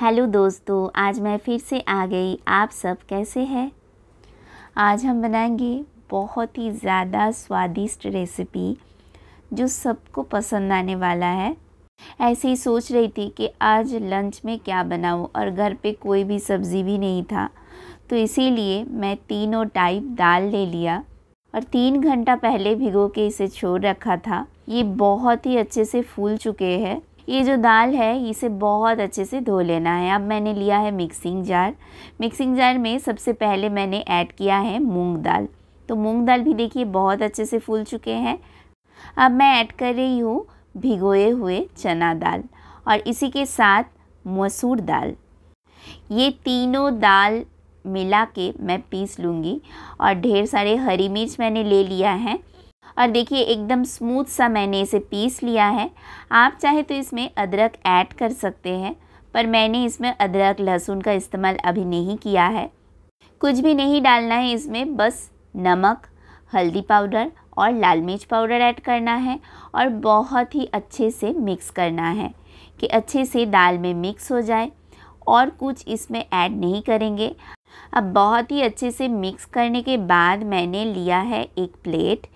hello दोस्तों आज मैं फिर से आ गई आप सब कैसे हैं आज हम बनाएंगे बहुत ही ज़्यादा स्वादिष्ट रेसिपी जो सबको पसंद आने वाला है ऐसे ही सोच रही थी कि आज लंच में क्या बनाऊं और घर पे कोई भी सब्ज़ी भी नहीं था तो इसीलिए मैं तीनों टाइप दाल ले लिया और तीन घंटा पहले भिगो के इसे छोड़ रखा था ये बहुत ही अच्छे से फूल चुके हैं ये जो दाल है इसे बहुत अच्छे से धो लेना है अब मैंने लिया है मिक्सिंग जार मिक्सिंग जार में सबसे पहले मैंने ऐड किया है मूंग दाल तो मूंग दाल भी देखिए बहुत अच्छे से फूल चुके हैं अब मैं ऐड कर रही हूँ भिगोए हुए चना दाल और इसी के साथ मसूर दाल ये तीनों दाल मिला के मैं पीस लूँगी और ढेर सारे हरी मिर्च मैंने ले लिया है और देखिए एकदम स्मूथ सा मैंने इसे पीस लिया है आप चाहे तो इसमें अदरक ऐड कर सकते हैं पर मैंने इसमें अदरक लहसुन का इस्तेमाल अभी नहीं किया है कुछ भी नहीं डालना है इसमें बस नमक हल्दी पाउडर और लाल मिर्च पाउडर ऐड करना है और बहुत ही अच्छे से मिक्स करना है कि अच्छे से दाल में मिक्स हो जाए और कुछ इसमें ऐड नहीं करेंगे अब बहुत ही अच्छे से मिक्स करने के बाद मैंने लिया है एक प्लेट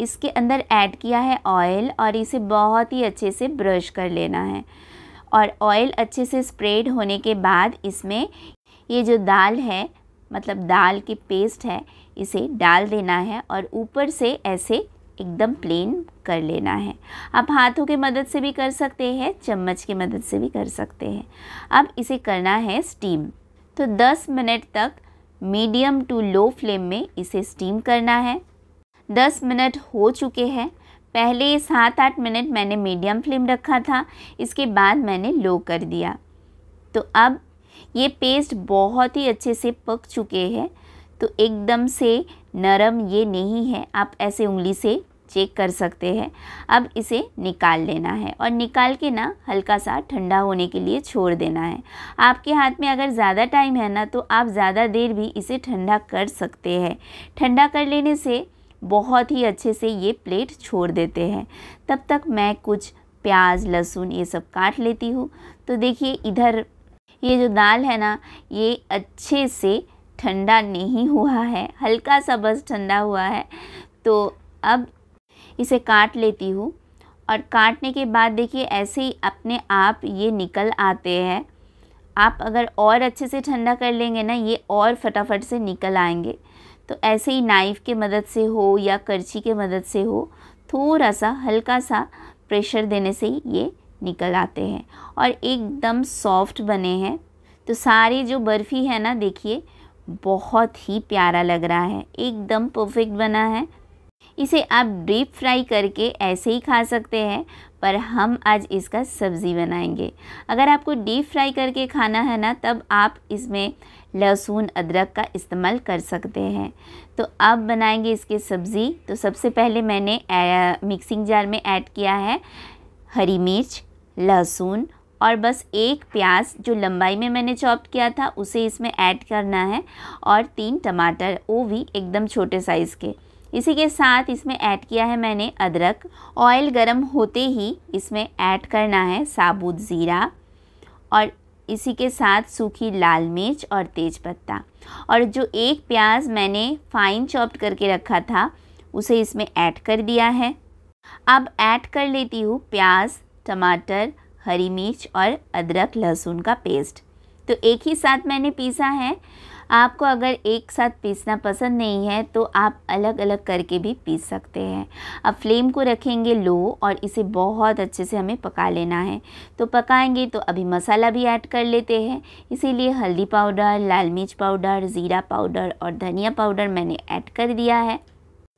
इसके अंदर ऐड किया है ऑयल और इसे बहुत ही अच्छे से ब्रश कर लेना है और ऑयल अच्छे से स्प्रेड होने के बाद इसमें ये जो दाल है मतलब दाल की पेस्ट है इसे डाल देना है और ऊपर से ऐसे एकदम प्लेन कर लेना है आप हाथों की मदद से भी कर सकते हैं चम्मच की मदद से भी कर सकते हैं अब इसे करना है स्टीम तो 10 मिनट तक मीडियम टू लो फ्लेम में इसे स्टीम करना है 10 मिनट हो चुके हैं पहले सात आठ मिनट मैंने मीडियम फ्लेम रखा था इसके बाद मैंने लो कर दिया तो अब ये पेस्ट बहुत ही अच्छे से पक चुके हैं तो एकदम से नरम ये नहीं है आप ऐसे उंगली से चेक कर सकते हैं अब इसे निकाल लेना है और निकाल के ना हल्का सा ठंडा होने के लिए छोड़ देना है आपके हाथ में अगर ज़्यादा टाइम है ना तो आप ज़्यादा देर भी इसे ठंडा कर सकते हैं ठंडा कर लेने से बहुत ही अच्छे से ये प्लेट छोड़ देते हैं तब तक मैं कुछ प्याज लहसुन ये सब काट लेती हूँ तो देखिए इधर ये जो दाल है ना ये अच्छे से ठंडा नहीं हुआ है हल्का सा बस ठंडा हुआ है तो अब इसे काट लेती हूँ और काटने के बाद देखिए ऐसे ही अपने आप ये निकल आते हैं आप अगर और अच्छे से ठंडा कर लेंगे ना ये और फटाफट से निकल आएंगे तो ऐसे ही नाइफ़ के मदद से हो या करछी के मदद से हो थोड़ा सा हल्का सा प्रेशर देने से ही ये निकल आते हैं और एकदम सॉफ्ट बने हैं तो सारे जो बर्फ़ी है ना देखिए बहुत ही प्यारा लग रहा है एकदम परफेक्ट बना है इसे आप डीप फ्राई करके ऐसे ही खा सकते हैं पर हम आज इसका सब्ज़ी बनाएंगे अगर आपको डीप फ्राई करके खाना है ना तब आप इसमें लहसुन अदरक का इस्तेमाल कर सकते हैं तो अब बनाएंगे इसकी सब्ज़ी तो सबसे पहले मैंने मिक्सिंग जार में ऐड किया है हरी मिर्च लहसुन और बस एक प्याज जो लंबाई में मैंने चॉप किया था उसे इसमें ऐड करना है और तीन टमाटर वो भी एकदम छोटे साइज़ के इसी के साथ इसमें ऐड किया है मैंने अदरक ऑयल गरम होते ही इसमें ऐड करना है साबुत ज़ीरा और इसी के साथ सूखी लाल मिर्च और तेज़पत्ता और जो एक प्याज मैंने फाइन चॉप्ड करके रखा था उसे इसमें ऐड कर दिया है अब ऐड कर लेती हूँ प्याज टमाटर हरी मिर्च और अदरक लहसुन का पेस्ट तो एक ही साथ मैंने पीसा है आपको अगर एक साथ पीसना पसंद नहीं है तो आप अलग अलग करके भी पीस सकते हैं अब फ्लेम को रखेंगे लो और इसे बहुत अच्छे से हमें पका लेना है तो पकाएंगे तो अभी मसाला भी ऐड कर लेते हैं इसीलिए हल्दी पाउडर लाल मिर्च पाउडर ज़ीरा पाउडर और धनिया पाउडर मैंने ऐड कर दिया है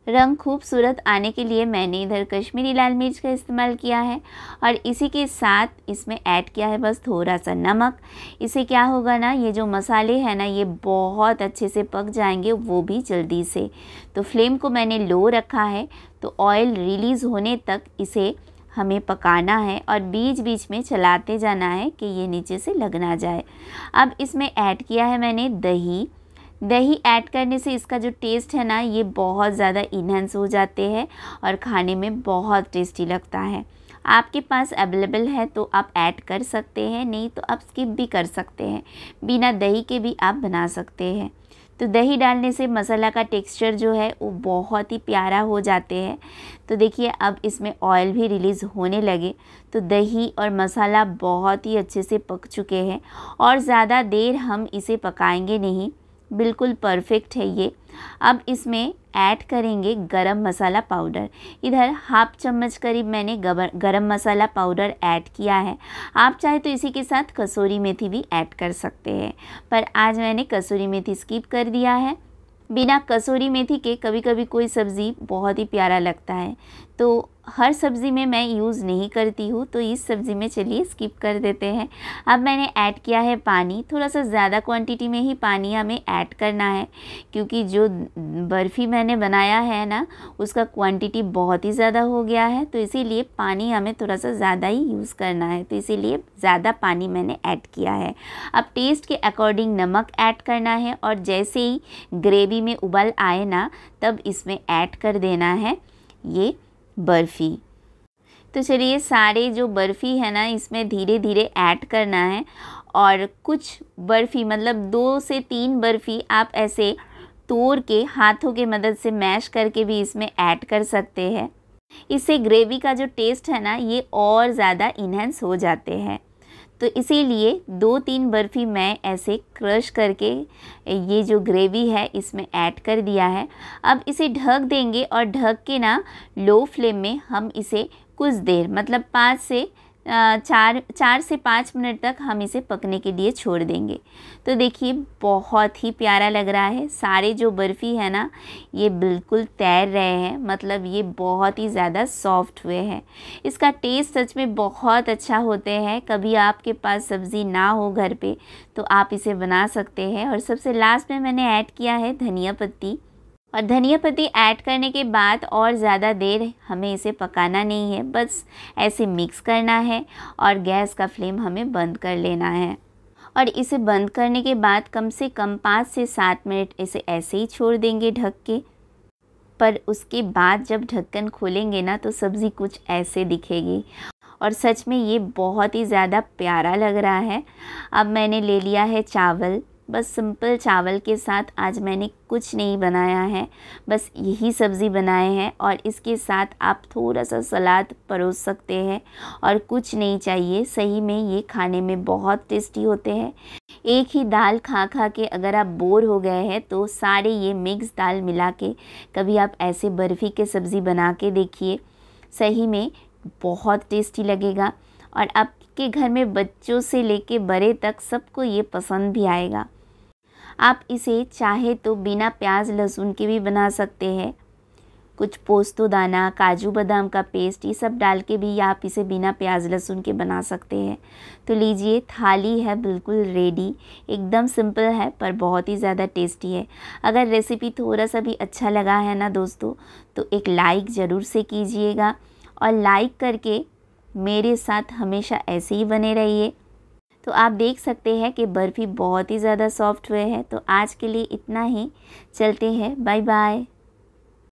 रंग खूबसूरत आने के लिए मैंने इधर कश्मीरी लाल मिर्च का इस्तेमाल किया है और इसी के साथ इसमें ऐड किया है बस थोड़ा सा नमक इसे क्या होगा ना ये जो मसाले हैं ना ये बहुत अच्छे से पक जाएंगे वो भी जल्दी से तो फ्लेम को मैंने लो रखा है तो ऑयल रिलीज़ होने तक इसे हमें पकाना है और बीच बीच में चलाते जाना है कि ये नीचे से लग ना जाए अब इसमें ऐड किया है मैंने दही दही ऐड करने से इसका जो टेस्ट है ना ये बहुत ज़्यादा इन्हेंस हो जाते हैं और खाने में बहुत टेस्टी लगता है आपके पास अवेलेबल है तो आप ऐड कर सकते हैं नहीं तो आप स्किप भी कर सकते हैं बिना दही के भी आप बना सकते हैं तो दही डालने से मसाला का टेक्सचर जो है वो बहुत ही प्यारा हो जाते हैं तो देखिए अब इसमें ऑयल भी रिलीज़ होने लगे तो दही और मसाला बहुत ही अच्छे से पक चुके हैं और ज़्यादा देर हम इसे पकाएंगे नहीं बिल्कुल परफेक्ट है ये अब इसमें ऐड करेंगे गरम मसाला पाउडर इधर हाफ चम्मच करीब मैंने गरम मसाला पाउडर ऐड किया है आप चाहे तो इसी के साथ कसूरी मेथी भी ऐड कर सकते हैं पर आज मैंने कसूरी मेथी स्किप कर दिया है बिना कसूरी मेथी के कभी कभी कोई सब्ज़ी बहुत ही प्यारा लगता है तो हर सब्ज़ी में मैं यूज़ नहीं करती हूँ तो इस सब्ज़ी में चलिए स्किप कर देते हैं अब मैंने ऐड किया है पानी थोड़ा सा ज़्यादा क्वांटिटी में ही पानी हमें ऐड करना है क्योंकि जो बर्फ़ी मैंने बनाया है ना उसका क्वांटिटी बहुत ही ज़्यादा हो गया है तो इसीलिए पानी हमें थोड़ा सा ज़्यादा ही यूज़ करना है तो इसी ज़्यादा पानी मैंने ऐड किया है अब टेस्ट के अकॉर्डिंग नमक ऐड करना है और जैसे ही ग्रेवी में उबल आए ना तब इसमें ऐड कर देना है ये बर्फ़ी तो चलिए सारे जो बर्फ़ी है ना इसमें धीरे धीरे ऐड करना है और कुछ बर्फ़ी मतलब दो से तीन बर्फ़ी आप ऐसे तोड़ के हाथों के मदद से मैश करके भी इसमें ऐड कर सकते हैं इससे ग्रेवी का जो टेस्ट है ना ये और ज़्यादा इन्हेंस हो जाते हैं तो इसीलिए दो तीन बर्फ़ी मैं ऐसे क्रश करके ये जो ग्रेवी है इसमें ऐड कर दिया है अब इसे ढक देंगे और ढक के ना लो फ्लेम में हम इसे कुछ देर मतलब पाँच से चार चार से पाँच मिनट तक हम इसे पकने के लिए छोड़ देंगे तो देखिए बहुत ही प्यारा लग रहा है सारे जो बर्फ़ी है ना ये बिल्कुल तैर रहे हैं मतलब ये बहुत ही ज़्यादा सॉफ्ट हुए हैं इसका टेस्ट सच में बहुत अच्छा होते हैं कभी आपके पास सब्ज़ी ना हो घर पे तो आप इसे बना सकते हैं और सबसे लास्ट में मैंने ऐड किया है धनिया पत्ती और धनिया पत्ती ऐड करने के बाद और ज़्यादा देर हमें इसे पकाना नहीं है बस ऐसे मिक्स करना है और गैस का फ्लेम हमें बंद कर लेना है और इसे बंद करने के बाद कम से कम पाँच से सात मिनट इसे ऐसे ही छोड़ देंगे ढक के पर उसके बाद जब ढक्कन खोलेंगे ना तो सब्ज़ी कुछ ऐसे दिखेगी और सच में ये बहुत ही ज़्यादा प्यारा लग रहा है अब मैंने ले लिया है चावल बस सिंपल चावल के साथ आज मैंने कुछ नहीं बनाया है बस यही सब्ज़ी बनाए हैं और इसके साथ आप थोड़ा सा सलाद परोस सकते हैं और कुछ नहीं चाहिए सही में ये खाने में बहुत टेस्टी होते हैं एक ही दाल खा खा के अगर आप बोर हो गए हैं तो सारे ये मिक्स दाल मिला के कभी आप ऐसे बर्फ़ी के सब्ज़ी बना के देखिए सही में बहुत टेस्टी लगेगा और आपके घर में बच्चों से लेके बड़े तक सबको ये पसंद भी आएगा आप इसे चाहे तो बिना प्याज लहसुन के भी बना सकते हैं कुछ पोस्तोदाना दाना काजू बादाम का पेस्ट ये सब डाल के भी आप इसे बिना प्याज लहसुन के बना सकते हैं तो लीजिए थाली है बिल्कुल रेडी एकदम सिंपल है पर बहुत ही ज़्यादा टेस्टी है अगर रेसिपी थोड़ा सा भी अच्छा लगा है ना दोस्तों तो एक लाइक ज़रूर से कीजिएगा और लाइक करके मेरे साथ हमेशा ऐसे ही बने रहिए तो आप देख सकते हैं कि बर्फ़ी बहुत ही ज़्यादा सॉफ्ट हुए है तो आज के लिए इतना ही चलते हैं बाय बाय